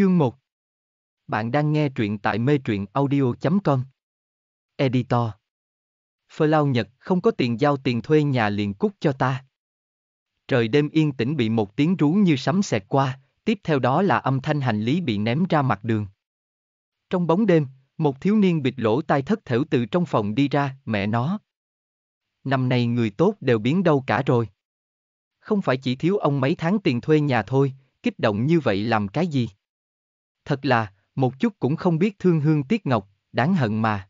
Chương 1 Bạn đang nghe truyện tại mê truyện audio.com Editor Phơ lao nhật không có tiền giao tiền thuê nhà liền cút cho ta. Trời đêm yên tĩnh bị một tiếng rú như sấm xẹt qua, tiếp theo đó là âm thanh hành lý bị ném ra mặt đường. Trong bóng đêm, một thiếu niên bịt lỗ tai thất thểu từ trong phòng đi ra, mẹ nó. Năm nay người tốt đều biến đâu cả rồi. Không phải chỉ thiếu ông mấy tháng tiền thuê nhà thôi, kích động như vậy làm cái gì? Thật là, một chút cũng không biết thương hương tiếc ngọc, đáng hận mà.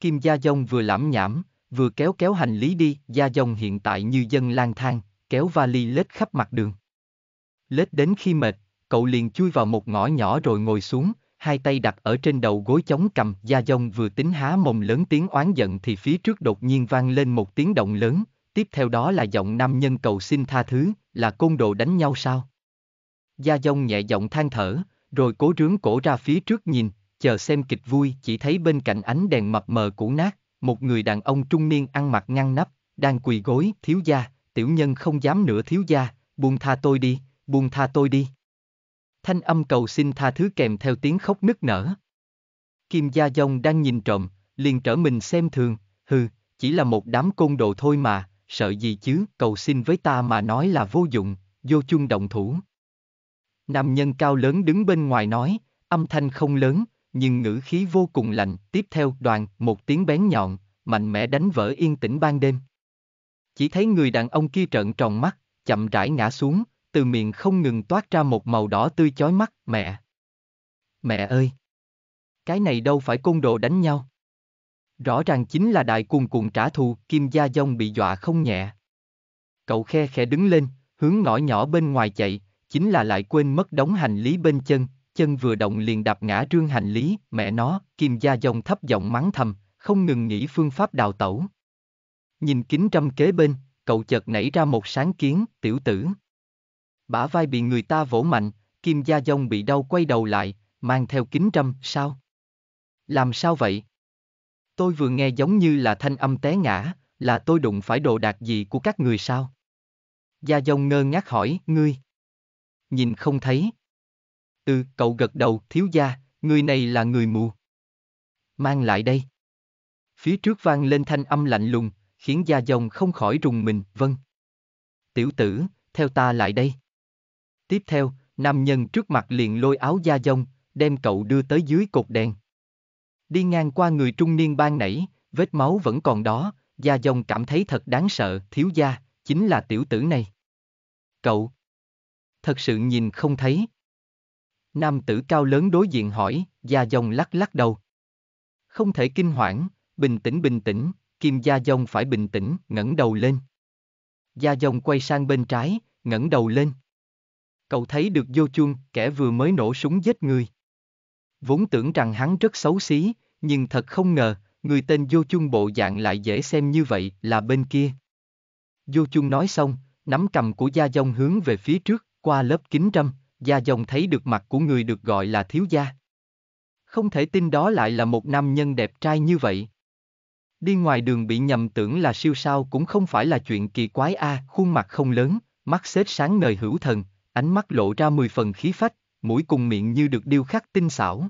Kim Gia Dông vừa lãm nhảm, vừa kéo kéo hành lý đi, Gia Dông hiện tại như dân lang thang, kéo vali lết khắp mặt đường. Lết đến khi mệt, cậu liền chui vào một ngõ nhỏ rồi ngồi xuống, hai tay đặt ở trên đầu gối chống cầm, Gia Dông vừa tính há mồm lớn tiếng oán giận thì phía trước đột nhiên vang lên một tiếng động lớn, tiếp theo đó là giọng nam nhân cầu xin tha thứ, là côn đồ đánh nhau sao? Gia Dông nhẹ giọng than thở, rồi cố rướng cổ ra phía trước nhìn, chờ xem kịch vui chỉ thấy bên cạnh ánh đèn mập mờ cũ nát, một người đàn ông trung niên ăn mặc ngăn nắp, đang quỳ gối, thiếu gia, tiểu nhân không dám nữa thiếu gia, buông tha tôi đi, buông tha tôi đi. Thanh âm cầu xin tha thứ kèm theo tiếng khóc nức nở. Kim Gia Dông đang nhìn trộm, liền trở mình xem thường, hừ, chỉ là một đám côn đồ thôi mà, sợ gì chứ, cầu xin với ta mà nói là vô dụng, vô chung động thủ. Nam nhân cao lớn đứng bên ngoài nói, âm thanh không lớn, nhưng ngữ khí vô cùng lạnh, tiếp theo đoàn, một tiếng bén nhọn, mạnh mẽ đánh vỡ yên tĩnh ban đêm. Chỉ thấy người đàn ông kia trợn tròn mắt, chậm rãi ngã xuống, từ miệng không ngừng toát ra một màu đỏ tươi chói mắt, mẹ. Mẹ ơi! Cái này đâu phải côn đồ đánh nhau. Rõ ràng chính là đại cuồng cuồng trả thù, kim gia dông bị dọa không nhẹ. Cậu khe khẽ đứng lên, hướng ngõ nhỏ bên ngoài chạy, chính là lại quên mất đóng hành lý bên chân, chân vừa động liền đạp ngã trương hành lý, mẹ nó, kim gia dông thấp giọng mắng thầm, không ngừng nghĩ phương pháp đào tẩu. Nhìn kính trăm kế bên, cậu chợt nảy ra một sáng kiến, tiểu tử. Bả vai bị người ta vỗ mạnh, kim gia dông bị đau quay đầu lại, mang theo kính trăm, sao? Làm sao vậy? Tôi vừa nghe giống như là thanh âm té ngã, là tôi đụng phải đồ đạc gì của các người sao? Gia dông ngơ ngác hỏi, ngươi nhìn không thấy. Ừ, cậu gật đầu, thiếu gia, người này là người mù. Mang lại đây. Phía trước vang lên thanh âm lạnh lùng, khiến gia dòng không khỏi rùng mình, vâng. Tiểu tử, theo ta lại đây. Tiếp theo, nam nhân trước mặt liền lôi áo gia dông, đem cậu đưa tới dưới cột đèn. Đi ngang qua người trung niên ban nãy, vết máu vẫn còn đó, gia dông cảm thấy thật đáng sợ, thiếu gia, chính là tiểu tử này. Cậu thật sự nhìn không thấy. Nam tử cao lớn đối diện hỏi, Gia Dông lắc lắc đầu. Không thể kinh hoảng, bình tĩnh bình tĩnh, Kim Gia Dông phải bình tĩnh, ngẩng đầu lên. Gia Dông quay sang bên trái, ngẩng đầu lên. Cậu thấy được vô chuông, kẻ vừa mới nổ súng giết người. Vốn tưởng rằng hắn rất xấu xí, nhưng thật không ngờ, người tên vô chuông bộ dạng lại dễ xem như vậy là bên kia. Vô chuông nói xong, nắm cầm của Gia Dông hướng về phía trước, qua lớp kính trâm, Gia Dòng thấy được mặt của người được gọi là thiếu gia. Không thể tin đó lại là một nam nhân đẹp trai như vậy. Đi ngoài đường bị nhầm tưởng là siêu sao cũng không phải là chuyện kỳ quái a, à, khuôn mặt không lớn, mắt xếp sáng ngời hữu thần, ánh mắt lộ ra mười phần khí phách, mũi cùng miệng như được điêu khắc tinh xảo.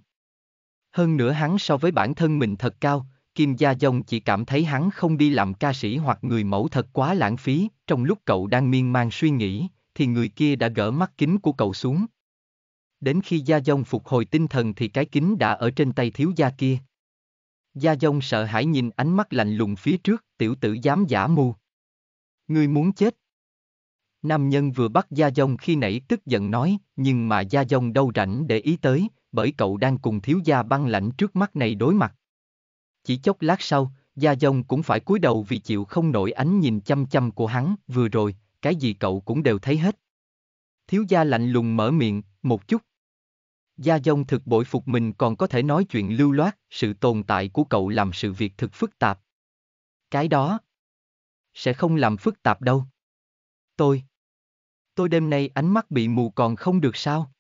Hơn nữa hắn so với bản thân mình thật cao, Kim Gia Dông chỉ cảm thấy hắn không đi làm ca sĩ hoặc người mẫu thật quá lãng phí, trong lúc cậu đang miên man suy nghĩ, thì người kia đã gỡ mắt kính của cậu xuống. Đến khi Gia Dông phục hồi tinh thần thì cái kính đã ở trên tay thiếu gia kia. Gia Dông sợ hãi nhìn ánh mắt lạnh lùng phía trước, tiểu tử dám giả mù. Ngươi muốn chết. Nam nhân vừa bắt Gia Dông khi nãy tức giận nói, nhưng mà Gia Dông đâu rảnh để ý tới, bởi cậu đang cùng thiếu gia băng lãnh trước mắt này đối mặt. Chỉ chốc lát sau, Gia Dông cũng phải cúi đầu vì chịu không nổi ánh nhìn chăm chăm của hắn, vừa rồi, cái gì cậu cũng đều thấy hết. Thiếu gia lạnh lùng mở miệng, một chút. Gia dông thực bội phục mình còn có thể nói chuyện lưu loát, sự tồn tại của cậu làm sự việc thực phức tạp. Cái đó sẽ không làm phức tạp đâu. Tôi, tôi đêm nay ánh mắt bị mù còn không được sao?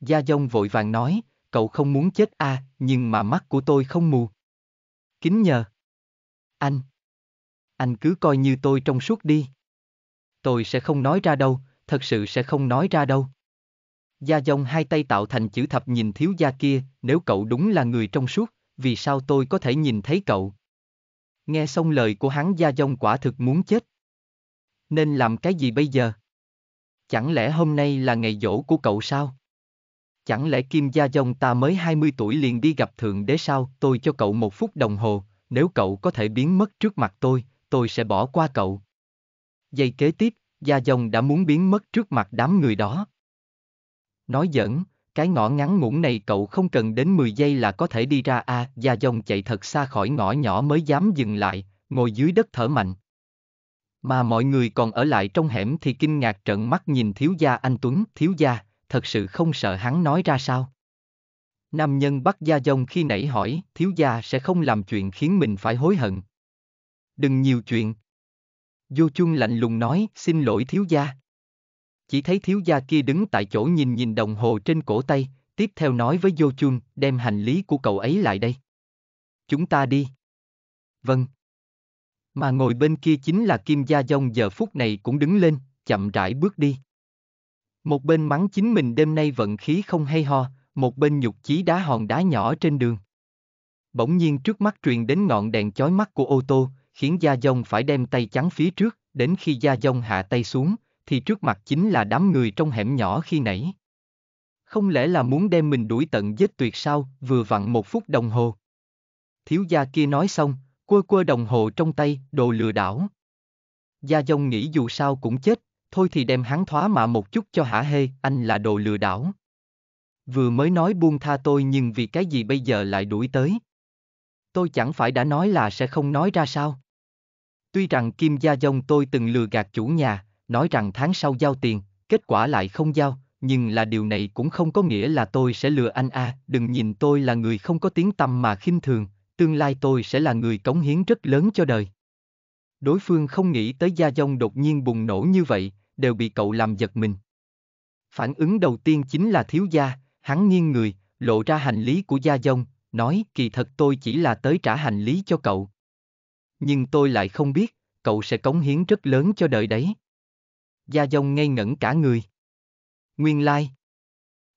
Gia dông vội vàng nói, cậu không muốn chết a, à, nhưng mà mắt của tôi không mù. Kính nhờ. Anh, anh cứ coi như tôi trong suốt đi tôi sẽ không nói ra đâu, thật sự sẽ không nói ra đâu. Gia dông hai tay tạo thành chữ thập nhìn thiếu gia kia, nếu cậu đúng là người trong suốt, vì sao tôi có thể nhìn thấy cậu? Nghe xong lời của hắn Gia dông quả thực muốn chết. Nên làm cái gì bây giờ? Chẳng lẽ hôm nay là ngày dỗ của cậu sao? Chẳng lẽ Kim Gia Dông ta mới 20 tuổi liền đi gặp Thượng Đế sao? Tôi cho cậu một phút đồng hồ, nếu cậu có thể biến mất trước mặt tôi, tôi sẽ bỏ qua cậu. Giây kế tiếp, Gia Dông đã muốn biến mất trước mặt đám người đó. Nói giỡn, cái ngõ ngắn ngủn này cậu không cần đến 10 giây là có thể đi ra a à, Gia Dông chạy thật xa khỏi ngõ nhỏ mới dám dừng lại, ngồi dưới đất thở mạnh. Mà mọi người còn ở lại trong hẻm thì kinh ngạc trợn mắt nhìn thiếu gia anh Tuấn, thiếu gia, thật sự không sợ hắn nói ra sao. Nam nhân bắt Gia Dông khi nãy hỏi, thiếu gia sẽ không làm chuyện khiến mình phải hối hận. Đừng nhiều chuyện, Du Chung lạnh lùng nói, xin lỗi thiếu gia. Chỉ thấy thiếu gia kia đứng tại chỗ nhìn nhìn đồng hồ trên cổ tay, tiếp theo nói với Du Chung, đem hành lý của cậu ấy lại đây. Chúng ta đi. Vâng. Mà ngồi bên kia chính là Kim Gia Dông giờ phút này cũng đứng lên, chậm rãi bước đi. Một bên mắng chính mình đêm nay vận khí không hay ho, một bên nhục chí đá hòn đá nhỏ trên đường. Bỗng nhiên trước mắt truyền đến ngọn đèn chói mắt của ô tô, khiến Gia Dông phải đem tay chắn phía trước, đến khi Gia Dông hạ tay xuống, thì trước mặt chính là đám người trong hẻm nhỏ khi nãy. Không lẽ là muốn đem mình đuổi tận giết tuyệt sao, vừa vặn một phút đồng hồ. Thiếu gia kia nói xong, quơ quơ đồng hồ trong tay, đồ lừa đảo. Gia Dông nghĩ dù sao cũng chết, thôi thì đem hắn thoá mạ một chút cho hả hê, anh là đồ lừa đảo. Vừa mới nói buông tha tôi nhưng vì cái gì bây giờ lại đuổi tới? Tôi chẳng phải đã nói là sẽ không nói ra sao? Tuy rằng Kim Gia Dông tôi từng lừa gạt chủ nhà, nói rằng tháng sau giao tiền, kết quả lại không giao, nhưng là điều này cũng không có nghĩa là tôi sẽ lừa anh a, à. đừng nhìn tôi là người không có tiếng tâm mà khinh thường, tương lai tôi sẽ là người cống hiến rất lớn cho đời. Đối phương không nghĩ tới Gia Dông đột nhiên bùng nổ như vậy, đều bị cậu làm giật mình. Phản ứng đầu tiên chính là thiếu gia, hắn nghiêng người, lộ ra hành lý của Gia Dông, nói kỳ thật tôi chỉ là tới trả hành lý cho cậu, nhưng tôi lại không biết, cậu sẽ cống hiến rất lớn cho đời đấy. Gia dông ngây ngẩn cả người. Nguyên lai. Like.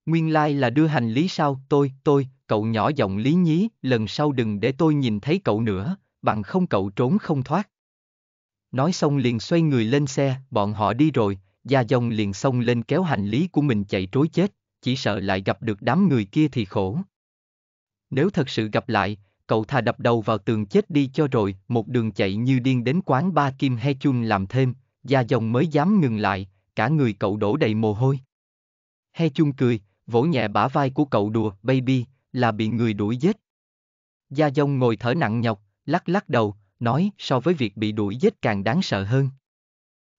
Nguyên lai like là đưa hành lý sao, tôi, tôi, cậu nhỏ giọng lý nhí, lần sau đừng để tôi nhìn thấy cậu nữa, bằng không cậu trốn không thoát. Nói xong liền xoay người lên xe, bọn họ đi rồi, Gia dông liền xông lên kéo hành lý của mình chạy trối chết, chỉ sợ lại gặp được đám người kia thì khổ. Nếu thật sự gặp lại, cậu thà đập đầu vào tường chết đi cho rồi, một đường chạy như điên đến quán ba Kim He Chun làm thêm, da dòng mới dám ngừng lại, cả người cậu đổ đầy mồ hôi. He Chun cười, vỗ nhẹ bả vai của cậu đùa, baby, là bị người đuổi giết. Gia dông ngồi thở nặng nhọc, lắc lắc đầu, nói so với việc bị đuổi giết càng đáng sợ hơn.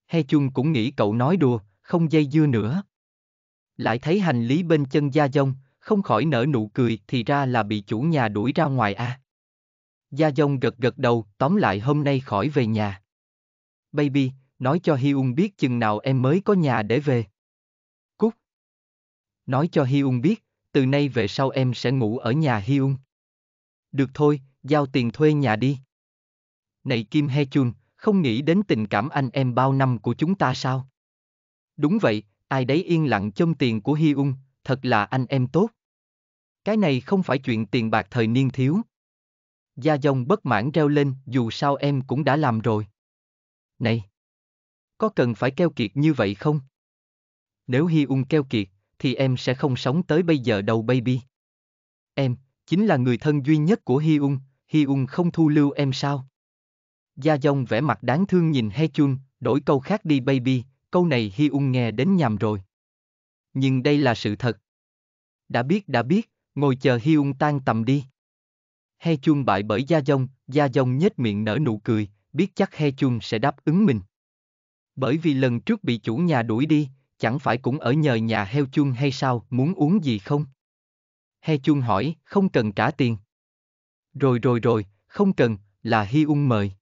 He Chun cũng nghĩ cậu nói đùa, không dây dưa nữa. Lại thấy hành lý bên chân Gia dông, không khỏi nở nụ cười thì ra là bị chủ nhà đuổi ra ngoài a. À. Gia dông gật gật đầu, tóm lại hôm nay khỏi về nhà. Baby, nói cho ung biết chừng nào em mới có nhà để về. Cúc. Nói cho ung biết, từ nay về sau em sẽ ngủ ở nhà ung Được thôi, giao tiền thuê nhà đi. Này Kim He Chun, không nghĩ đến tình cảm anh em bao năm của chúng ta sao? Đúng vậy, ai đấy yên lặng châm tiền của ung thật là anh em tốt. Cái này không phải chuyện tiền bạc thời niên thiếu. Gia dông bất mãn reo lên, dù sao em cũng đã làm rồi. Này! Có cần phải keo kiệt như vậy không? Nếu Hi ung keo kiệt, thì em sẽ không sống tới bây giờ đâu baby. Em, chính là người thân duy nhất của Hi ung, Hi ung không thu lưu em sao? Gia dông vẻ mặt đáng thương nhìn He Chun, đổi câu khác đi baby, câu này Hi ung nghe đến nhầm rồi. Nhưng đây là sự thật. Đã biết đã biết, ngồi chờ Hi Ung tan tầm đi. He Chun bại bởi Gia Dông, Gia Dông nhếch miệng nở nụ cười, biết chắc He Chun sẽ đáp ứng mình. Bởi vì lần trước bị chủ nhà đuổi đi, chẳng phải cũng ở nhờ nhà He Chun hay sao, muốn uống gì không? He Chun hỏi, không cần trả tiền. Rồi rồi rồi, không cần, là Hi Ung mời.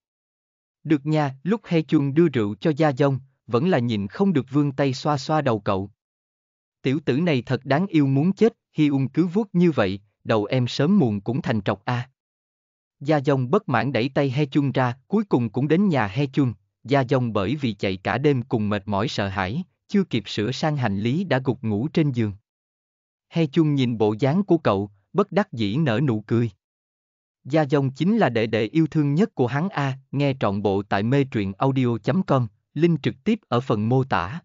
Được nha, lúc He Chun đưa rượu cho Gia Dông, vẫn là nhìn không được vương tay xoa xoa đầu cậu. Tiểu tử này thật đáng yêu muốn chết, Hi ung cứ vuốt như vậy, đầu em sớm muộn cũng thành trọc a. À. Gia Dông bất mãn đẩy tay He chung ra, cuối cùng cũng đến nhà He chung Gia Dông bởi vì chạy cả đêm cùng mệt mỏi sợ hãi, chưa kịp sửa sang hành lý đã gục ngủ trên giường. He chung nhìn bộ dáng của cậu, bất đắc dĩ nở nụ cười. Gia Dông chính là đệ đệ yêu thương nhất của hắn A, nghe trọn bộ tại mê truyện audio.com, link trực tiếp ở phần mô tả.